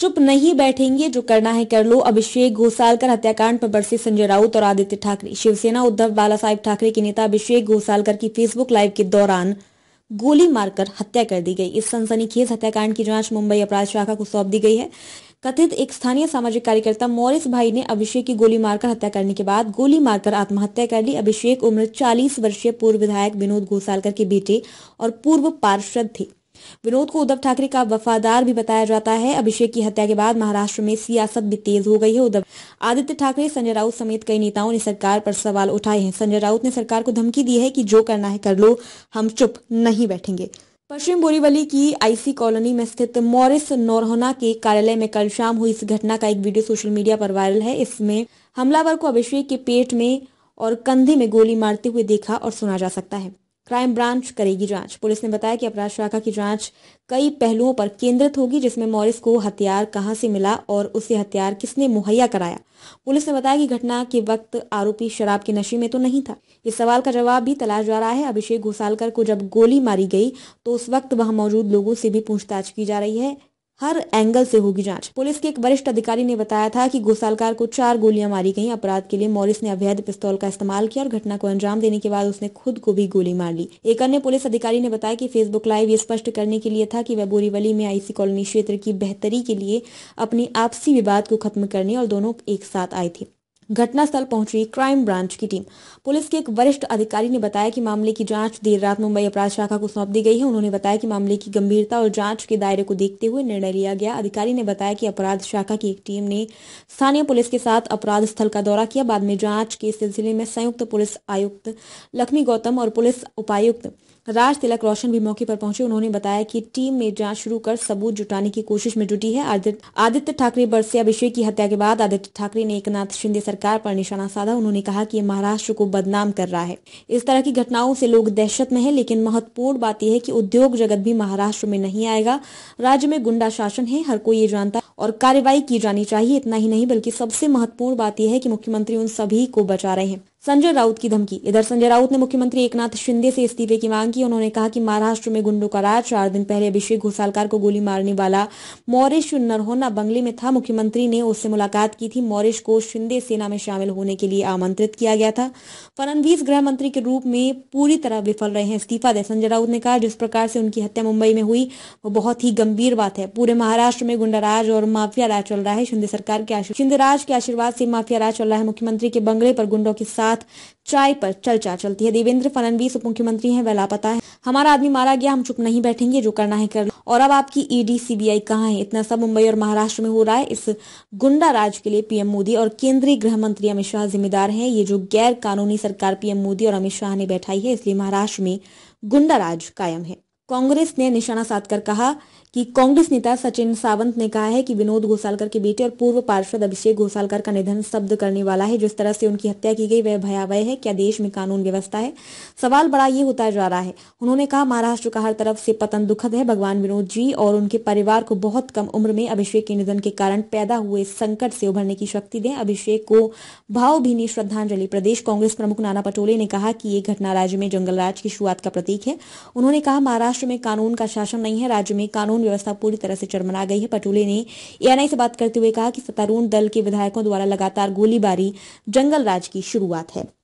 चुप नहीं बैठेंगे जो करना है कर लो अभिषेक घोसालकर हत्याकांड पर बरसे संजय राउत और आदित्य ठाकरे शिवसेना उद्धव बाला साहेब ठाकरे के नेता अभिषेक घोसालकर की फेसबुक लाइव के दौरान गोली मारकर हत्या कर दी गई इस सनसनीखेज हत्याकांड की जांच मुंबई अपराध शाखा को सौंप दी गई है कथित एक स्थानीय सामाजिक कार्यकर्ता मॉरिस भाई ने अभिषेक की गोली मारकर हत्या करने के बाद गोली मारकर आत्महत्या कर ली अभिषेक उम्र 40 वर्षीय पूर्व विधायक विनोद घोसालकर के बेटे और पूर्व पार्षद थे विनोद को उद्धव ठाकरे का वफादार भी बताया जाता है अभिषेक की हत्या के बाद महाराष्ट्र में सियासत भी तेज हो गई है उद्धव आदित्य ठाकरे संजय राउत समेत कई नेताओं ने सरकार पर सवाल उठाए हैं संजय राउत ने सरकार को धमकी दी है कि जो करना है कर लो हम चुप नहीं बैठेंगे पश्चिम बोरीवली की आईसी कॉलोनी में स्थित मॉरिस नोरहोना के कार्यालय में कल शाम हुई इस घटना का एक वीडियो सोशल मीडिया पर वायरल है इसमें हमलावर को अभिषेक के पेट में और कंधे में गोली मारते हुए देखा और सुना जा सकता है क्राइम ब्रांच करेगी जांच पुलिस ने बताया कि अपराध शाखा की जांच कई पहलुओं पर केंद्रित होगी जिसमें मॉरिस को हथियार कहां से मिला और उसे हथियार किसने मुहैया कराया पुलिस ने बताया कि घटना के वक्त आरोपी शराब के नशे में तो नहीं था इस सवाल का जवाब भी तलाश जा रहा है अभिषेक घोसालकर को जब गोली मारी गई तो उस वक्त वहां मौजूद लोगों से भी पूछताछ की जा रही है हर एंगल से होगी जांच पुलिस के एक वरिष्ठ अधिकारी ने बताया था कि गोसालकार को चार गोलियां मारी गई अपराध के लिए मॉरिस ने अवैध पिस्तौल का इस्तेमाल किया और घटना को अंजाम देने के बाद उसने खुद को भी गोली मार ली एक अन्य पुलिस अधिकारी ने बताया कि फेसबुक लाइव ये स्पष्ट करने के लिए था कि वह बोरीवली में आईसी कॉलोनी क्षेत्र की बेहतरी के लिए अपनी आपसी विवाद को खत्म करने और दोनों एक साथ आए थे घटनास्थल पहुंची क्राइम ब्रांच की टीम पुलिस के एक वरिष्ठ अधिकारी ने बताया कि मामले की जांच देर रात मुंबई अपराध शाखा को सौंप दी गई है उन्होंने बताया कि मामले की गंभीरता और जांच के दायरे को देखते हुए निर्णय लिया गया अधिकारी ने बताया कि अपराध शाखा की एक टीम ने स्थानीय पुलिस के साथ अपराध स्थल का दौरा किया बाद में जांच के सिलसिले में संयुक्त पुलिस आयुक्त लक्ष्मी गौतम और पुलिस उपायुक्त राज तिलक रोशन भी मौके पर पहुंचे उन्होंने बताया कि टीम ने जांच शुरू कर सबूत जुटाने की कोशिश में जुटी है आदित्य ठाकरे बरसे अभिषेक की हत्या के बाद आदित्य ठाकरे ने एकनाथ शिंदे सरकार पर निशाना साधा उन्होंने कहा कि महाराष्ट्र को बदनाम कर रहा है इस तरह की घटनाओं से लोग दहशत में है लेकिन महत्वपूर्ण बात यह है की उद्योग जगत भी महाराष्ट्र में नहीं आएगा राज्य में गुंडा शासन है हर कोई ये जानता और कार्रवाई की जानी चाहिए इतना ही नहीं बल्कि सबसे महत्वपूर्ण बात यह है कि मुख्यमंत्री उन सभी को बचा रहे हैं संजय राउत की धमकी इधर संजय राउत ने मुख्यमंत्री एकनाथ शिंदे से इस्तीफे की मांग की उन्होंने कहा कि महाराष्ट्र में गुंडों का राज चार दिन पहले अभिषेक घोषालकार को गोली मारने वाला मौरिश नरहोना बंगले में था मुख्यमंत्री ने उससे मुलाकात की थी मौरिश को शिंदे सेना में शामिल होने के लिए आमंत्रित किया गया था फडनवीस गृह मंत्री के रूप में पूरी तरह विफल रहे हैं इस्तीफा दे संजय राउत ने कहा जिस प्रकार से उनकी हत्या मुंबई में हुई वो बहुत ही गंभीर बात है पूरे महाराष्ट्र में गुंडाराज और माफिया राज चल रहा है शिंदे सरकार के शिंदे राज के आशीर्वाद से माफिया राज चल रहा है मुख्यमंत्री के बंगले पर गुंडों के साथ साथ चाय पर चर्चा चलती है देवेंद्र फडणवीस उप मुख्यमंत्री है वह लापता है हमारा आदमी मारा गया हम चुप नहीं बैठेंगे जो करना है कर लो और अब आपकी ईडी e सीबीआई कहाँ है इतना सब मुंबई और महाराष्ट्र में हो रहा है इस गुंडा राज के लिए पीएम मोदी और केंद्रीय गृह मंत्री अमित शाह जिम्मेदार है ये जो गैर कानूनी सरकार पीएम मोदी और अमित शाह ने बैठाई है इसलिए महाराष्ट्र में गुंडा राज कायम है कांग्रेस ने निशाना साधकर कहा कि कांग्रेस नेता सचिन सावंत ने कहा है कि विनोद घोसालकर के बेटे और पूर्व पार्षद अभिषेक घोसालकर का निधन शब्द करने वाला है जिस तरह से उनकी हत्या की गई वह भयावह है क्या देश में कानून व्यवस्था है सवाल बड़ा ये होता जा रहा है उन्होंने कहा महाराष्ट्र का हर तरफ से पतन दुखद है भगवान विनोद जी और उनके परिवार को बहुत कम उम्र में अभिषेक के निधन के कारण पैदा हुए संकट से उभरने की शक्ति दें अभिषेक को भावभीनी श्रद्धांजलि प्रदेश कांग्रेस प्रमुख नाना पटोले ने कहा कि ये घटना राज्य में जंगलराज की शुरुआत का प्रतीक है उन्होंने कहा महाराष्ट्र महाराष्ट्र में कानून का शासन नहीं है राज्य में कानून व्यवस्था पूरी तरह से चरमरा गई है पटोले ने एएनआई से बात करते हुए कहा कि सत्तारूढ़ दल के विधायकों द्वारा लगातार गोलीबारी जंगल राज की शुरुआत है